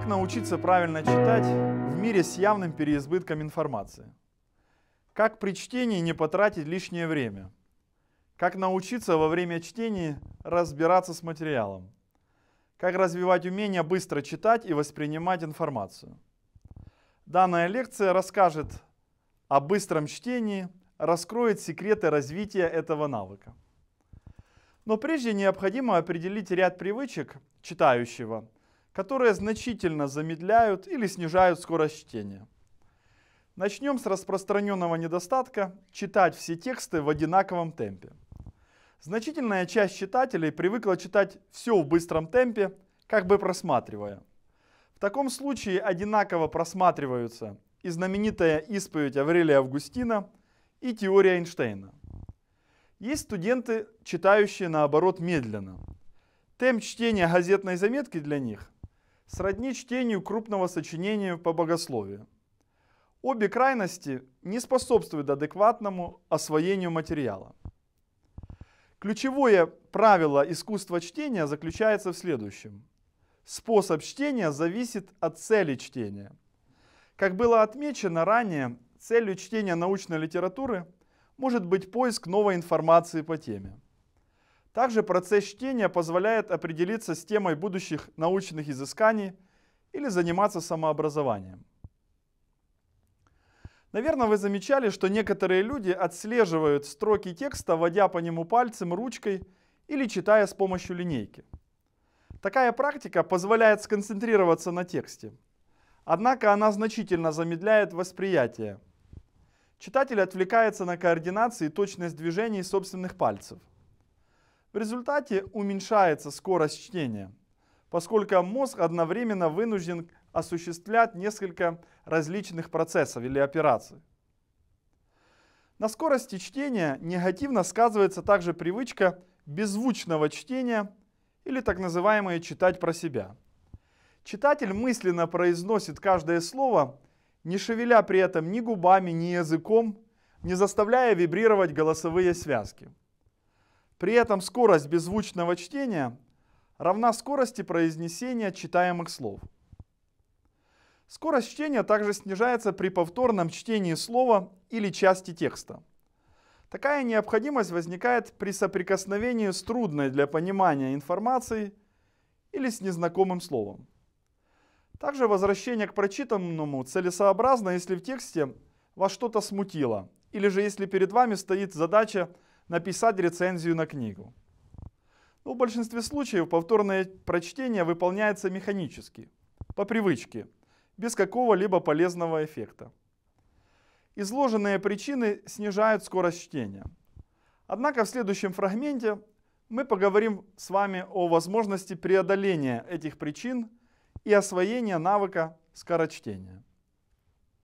Как научиться правильно читать в мире с явным переизбытком информации? Как при чтении не потратить лишнее время? Как научиться во время чтения разбираться с материалом? Как развивать умение быстро читать и воспринимать информацию? Данная лекция расскажет о быстром чтении, раскроет секреты развития этого навыка. Но прежде необходимо определить ряд привычек читающего – которые значительно замедляют или снижают скорость чтения. Начнем с распространенного недостатка читать все тексты в одинаковом темпе. Значительная часть читателей привыкла читать все в быстром темпе, как бы просматривая. В таком случае одинаково просматриваются и знаменитая исповедь Аврелия Августина, и теория Эйнштейна. Есть студенты, читающие наоборот медленно. Темп чтения газетной заметки для них сродни чтению крупного сочинения по богословию. Обе крайности не способствуют адекватному освоению материала. Ключевое правило искусства чтения заключается в следующем. Способ чтения зависит от цели чтения. Как было отмечено ранее, целью чтения научной литературы может быть поиск новой информации по теме. Также процесс чтения позволяет определиться с темой будущих научных изысканий или заниматься самообразованием. Наверное, вы замечали, что некоторые люди отслеживают строки текста, водя по нему пальцем, ручкой или читая с помощью линейки. Такая практика позволяет сконцентрироваться на тексте. Однако она значительно замедляет восприятие. Читатель отвлекается на координации и точность движений собственных пальцев. В результате уменьшается скорость чтения, поскольку мозг одновременно вынужден осуществлять несколько различных процессов или операций. На скорости чтения негативно сказывается также привычка беззвучного чтения или так называемое «читать про себя». Читатель мысленно произносит каждое слово, не шевеля при этом ни губами, ни языком, не заставляя вибрировать голосовые связки. При этом скорость беззвучного чтения равна скорости произнесения читаемых слов. Скорость чтения также снижается при повторном чтении слова или части текста. Такая необходимость возникает при соприкосновении с трудной для понимания информацией или с незнакомым словом. Также возвращение к прочитанному целесообразно, если в тексте вас что-то смутило, или же если перед вами стоит задача – написать рецензию на книгу. Но ну, в большинстве случаев повторное прочтение выполняется механически, по привычке, без какого-либо полезного эффекта. Изложенные причины снижают скорость чтения. Однако в следующем фрагменте мы поговорим с вами о возможности преодоления этих причин и освоения навыка скорочтения.